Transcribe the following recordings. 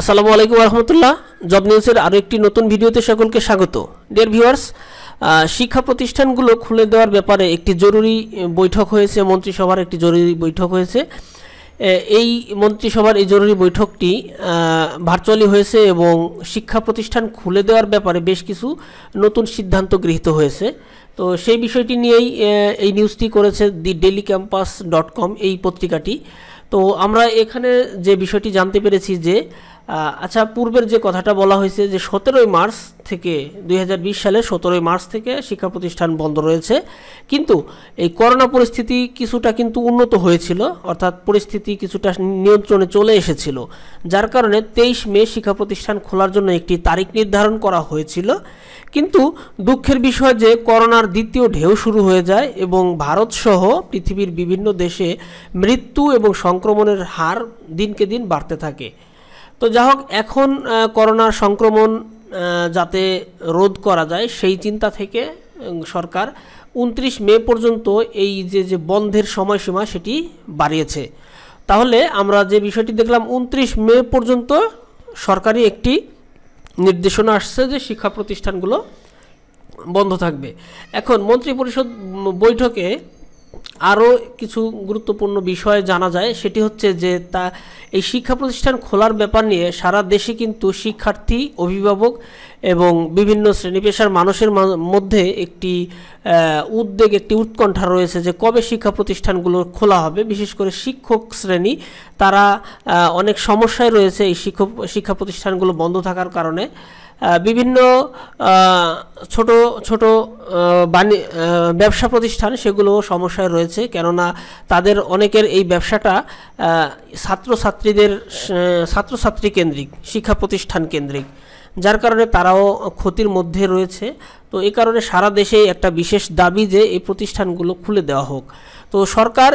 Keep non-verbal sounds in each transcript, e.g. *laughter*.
আসসালামু আলাইকুম রহমতুল্লাহ জব নিউজের আরও একটি নতুন ভিডিওতে সকলকে স্বাগত ডিয়ার ভিউয়ার্স শিক্ষা প্রতিষ্ঠানগুলো খুলে দেওয়ার ব্যাপারে একটি জরুরি বৈঠক হয়েছে মন্ত্রিসভার একটি জরুরি বৈঠক হয়েছে এই মন্ত্রিসভার এই জরুরি বৈঠকটি ভার্চুয়ালি হয়েছে এবং শিক্ষা প্রতিষ্ঠান খুলে দেওয়ার ব্যাপারে বেশ কিছু নতুন সিদ্ধান্ত গৃহীত হয়েছে তো সেই বিষয়টি নিয়েই এই নিউজটি করেছে the Daily Campus dot com এই পত্রিকাটি তো আমরা এখানে যে বিষয়টি জানতে পেরেছি যে আচ্ছা পূর্বের যে কথাটা বলা হয়েছে যে সতেরোই মার্চ থেকে দুই সালে সতেরোই মার্চ থেকে শিক্ষা প্রতিষ্ঠান বন্ধ রয়েছে কিন্তু এই করোনা পরিস্থিতি কিছুটা কিন্তু উন্নত হয়েছিল অর্থাৎ পরিস্থিতি কিছুটা নিয়ন্ত্রণে চলে এসেছিল যার কারণে তেইশ মে শিক্ষা প্রতিষ্ঠান খোলার জন্য একটি তারিখ নির্ধারণ করা হয়েছিল কিন্তু দুঃখের বিষয় যে করোনার দ্বিতীয় ঢেউ শুরু হয়ে যায় এবং ভারতসহ পৃথিবীর বিভিন্ন দেশে মৃত্যু এবং সংক্রমণের হার দিনকে দিন বাড়তে থাকে তো যা হোক এখন করোনার সংক্রমণ যাতে রোধ করা যায় সেই চিন্তা থেকে সরকার উনত্রিশ মে পর্যন্ত এই যে যে বন্ধের সময়সীমা সেটি বাড়িয়েছে তাহলে আমরা যে বিষয়টি দেখলাম উনত্রিশ মে পর্যন্ত সরকারি একটি নির্দেশনা আসছে যে শিক্ষা প্রতিষ্ঠানগুলো বন্ধ থাকবে এখন মন্ত্রিপরিষদ বৈঠকে আরও কিছু গুরুত্বপূর্ণ বিষয় জানা যায় সেটি হচ্ছে যে তা এই শিক্ষা প্রতিষ্ঠান খোলার ব্যাপার নিয়ে সারা দেশে কিন্তু শিক্ষার্থী অভিভাবক এবং বিভিন্ন শ্রেণী পেশার মানুষের মধ্যে একটি উদ্বেগ একটি উৎকণ্ঠা রয়েছে যে কবে শিক্ষা প্রতিষ্ঠানগুলো খোলা হবে বিশেষ করে শিক্ষক শ্রেণী তারা অনেক সমস্যায় রয়েছে এই শিক্ষক শিক্ষা প্রতিষ্ঠানগুলো বন্ধ থাকার কারণে বিভিন্ন ছোট ছোট বাণি ব্যবসা প্রতিষ্ঠান সেগুলো সমস্যায় রয়েছে কেননা তাদের অনেকের এই ব্যবসাটা ছাত্রছাত্রীদের ছাত্রছাত্রী কেন্দ্রিক শিক্ষা প্রতিষ্ঠান কেন্দ্রিক যার কারণে তারাও ক্ষতির মধ্যে রয়েছে তো এ কারণে সারা দেশে একটা বিশেষ দাবি যে এই প্রতিষ্ঠানগুলো খুলে দেওয়া হোক তো সরকার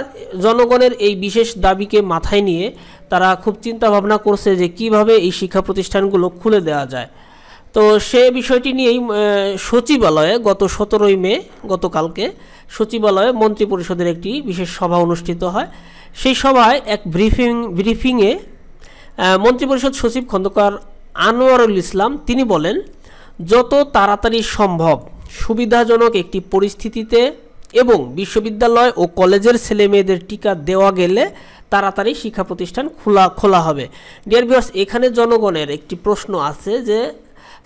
জনগণের এই বিশেষ দাবিকে মাথায় নিয়ে তারা খুব চিন্তা ভাবনা করছে যে কিভাবে এই শিক্ষা প্রতিষ্ঠানগুলো খুলে দেওয়া যায় তো সে বিষয়টি নিয়েই সচিবালয়ে গত সতেরোই মে গতকালকে সচিবালয়ে মন্ত্রী পরিষদের একটি বিশেষ সভা অনুষ্ঠিত হয় সেই সভায় এক ব্রিফিং ব্রিফিংয়ে মন্ত্রিপরিষদ সচিব খন্দকার আনোয়ারুল ইসলাম তিনি বলেন যত তাড়াতাড়ি সম্ভব সুবিধাজনক একটি পরিস্থিতিতে এবং বিশ্ববিদ্যালয় ও কলেজের ছেলে মেয়েদের টিকা দেওয়া গেলে তাড়াতাড়ি শিক্ষা প্রতিষ্ঠান খোলা খোলা হবে ডিয়ার বিয়ার্স এখানে জনগণের একটি প্রশ্ন আছে যে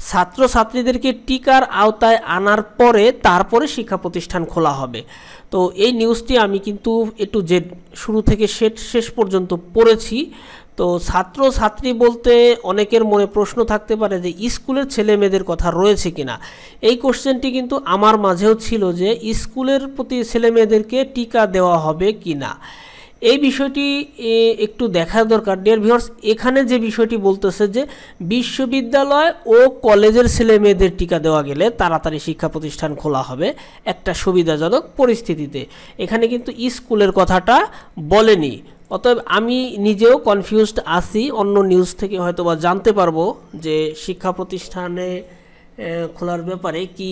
ছাত্রছাত্রীদেরকে টিকার আওতায় আনার পরে তারপরে শিক্ষা প্রতিষ্ঠান খোলা হবে তো এই নিউজটি আমি কিন্তু একটু যে শুরু থেকে শেষ শেষ পর্যন্ত পড়েছি তো ছাত্র ছাত্রী বলতে অনেকের মনে প্রশ্ন থাকতে পারে যে স্কুলের ছেলে মেয়েদের কথা রয়েছে কিনা এই কোশ্চেনটি কিন্তু আমার মাঝেও ছিল যে স্কুলের প্রতি ছেলে মেয়েদেরকে টিকা দেওয়া হবে কিনা এই বিষয়টি একটু দেখা দরকার ডিয়ার ভিউয়ার্স এখানে যে বিষয়টি বলতেছে যে বিশ্ববিদ্যালয় ও কলেজের ছেলে মেয়েদের টিকা দেওয়া গেলে তাড়াতাড়ি শিক্ষা প্রতিষ্ঠান খোলা হবে একটা সুবিধাজনক পরিস্থিতিতে এখানে কিন্তু স্কুলের কথাটা বলেনি অতএব আমি নিজেও কনফিউজড আছি অন্য নিউজ থেকে হয়তো বা জানতে পারবো যে শিক্ষা প্রতিষ্ঠানে খোলার ব্যাপারে কি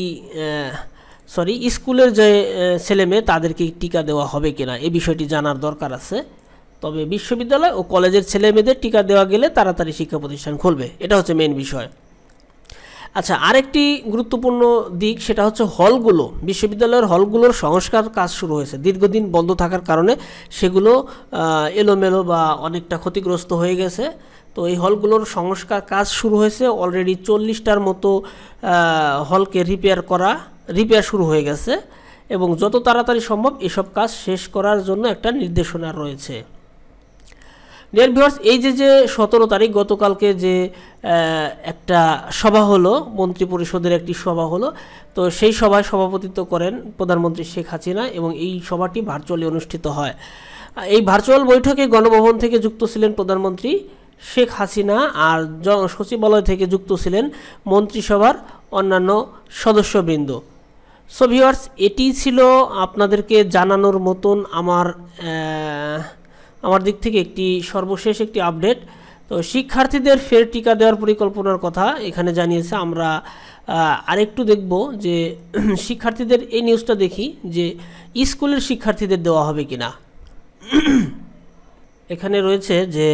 সরি স্কুলের যে ছেলে মেয়ে তাদেরকে টিকা দেওয়া হবে কিনা এ বিষয়টি জানার দরকার আছে তবে বিশ্ববিদ্যালয় ও কলেজের ছেলে মেয়েদের টিকা দেওয়া গেলে তাড়াতাড়ি শিক্ষা প্রতিষ্ঠান খুলবে এটা হচ্ছে মেন বিষয় আচ্ছা আরেকটি গুরুত্বপূর্ণ দিক সেটা হচ্ছে হলগুলো বিশ্ববিদ্যালয়ের হলগুলোর সংস্কার কাজ শুরু হয়েছে দীর্ঘদিন বন্ধ থাকার কারণে সেগুলো এলোমেলো বা অনেকটা ক্ষতিগ্রস্ত হয়ে গেছে তো এই হলগুলোর সংস্কার কাজ শুরু হয়েছে অলরেডি চল্লিশটার মতো হলকে রিপেয়ার করা রিপেয়ার শুরু হয়ে গেছে এবং যত তাড়াতাড়ি সম্ভব এসব কাজ শেষ করার জন্য একটা নির্দেশনা রয়েছে ডিয়ার ভিউয়ার্স এই যে যে সতেরো তারিখ গতকালকে যে একটা সভা হলো মন্ত্রী পরিষদের একটি সভা হলো তো সেই সভায় সভাপতিত্ব করেন প্রধানমন্ত্রী শেখ হাসিনা এবং এই সভাটি ভার্চুয়ালি অনুষ্ঠিত হয় এই ভার্চুয়াল বৈঠকে গণভবন থেকে যুক্ত ছিলেন প্রধানমন্ত্রী শেখ হাসিনা আর সচিবালয় থেকে যুক্ত ছিলেন মন্ত্রিসভার অন্যান্য সদস্যবৃন্দ সো ভিওয়ার্স এটি ছিল আপনাদেরকে জানানোর মতন আমার আমার দিক থেকে একটি সর্বশেষ একটি আপডেট তো শিক্ষার্থীদের ফের টিকা দেওয়ার পরিকল্পনার কথা এখানে জানিয়েছে আমরা আরেকটু দেখব যে *clears throat* শিক্ষার্থীদের এই নিউজটা দেখি যে স্কুলের শিক্ষার্থীদের দেওয়া হবে কি না *clears throat* এখানে রয়েছে যে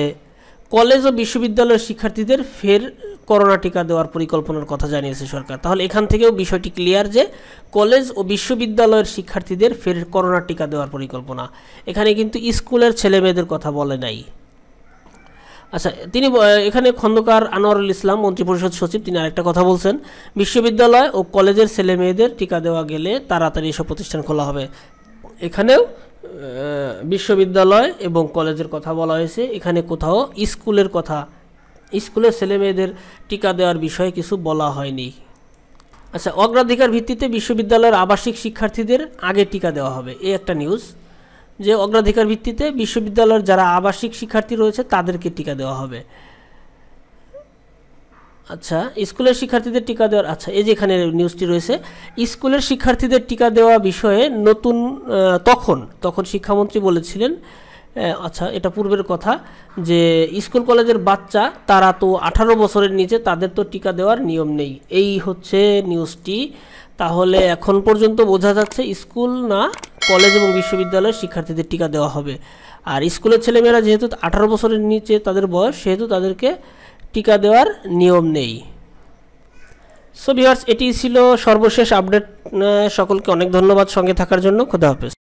কলেজ ও বিশ্ববিদ্যালয়ের শিক্ষার্থীদের ফের করোনা টিকা দেওয়ার পরিকল্পনার কথা জানিয়েছে সরকার তাহলে এখান থেকেও বিষয়টি ক্লিয়ার যে কলেজ ও বিশ্ববিদ্যালয়ের শিক্ষার্থীদের ফের করোনা টিকা দেওয়ার পরিকল্পনা এখানে কিন্তু স্কুলের ছেলে মেয়েদের কথা বলে নাই আচ্ছা তিনি এখানে খন্দকার আনোয়ারুল ইসলাম মন্ত্রিপরিষদ সচিব তিনি আরেকটা কথা বলছেন বিশ্ববিদ্যালয় ও কলেজের ছেলে মেয়েদের টিকা দেওয়া গেলে তাড়াতাড়ি এসব প্রতিষ্ঠান খোলা হবে এখানেও বিশ্ববিদ্যালয় এবং কলেজের কথা বলা হয়েছে এখানে কোথাও স্কুলের কথা স্কুলে ছেলেমেয়েদের টিকা দেওয়ার বিষয়ে কিছু বলা হয়নি আচ্ছা অগ্রাধিকার ভিত্তিতে বিশ্ববিদ্যালয়ের আবাসিক শিক্ষার্থীদের আগে টিকা দেওয়া হবে এই একটা নিউজ যে অগ্রাধিকার ভিত্তিতে বিশ্ববিদ্যালয়ের যারা আবাসিক শিক্ষার্থী রয়েছে তাদেরকে টিকা দেওয়া হবে আচ্ছা স্কুলের শিক্ষার্থীদের টিকা দেওয়ার আচ্ছা এই যেখানে নিউজটি রয়েছে স্কুলের শিক্ষার্থীদের টিকা দেওয়া বিষয়ে নতুন তখন তখন শিক্ষামন্ত্রী বলেছিলেন আচ্ছা এটা পূর্বের কথা যে স্কুল কলেজের বাচ্চা তারা তো আঠারো বছরের নিচে তাদের তো টিকা দেওয়ার নিয়ম নেই এই হচ্ছে নিউজটি তাহলে এখন পর্যন্ত বোঝা যাচ্ছে স্কুল না কলেজ এবং বিশ্ববিদ্যালয়ের শিক্ষার্থীদের টিকা দেওয়া হবে আর স্কুলের ছেলেমেয়েরা যেহেতু আঠারো বছরের নিচে তাদের বয়স সেহেতু তাদেরকে টিকা দেওয়ার নিয়ম নেই সো বিহার্স এটি ছিল সর্বশেষ আপডেট সকলকে অনেক ধন্যবাদ সঙ্গে থাকার জন্য খোদা হাফেজ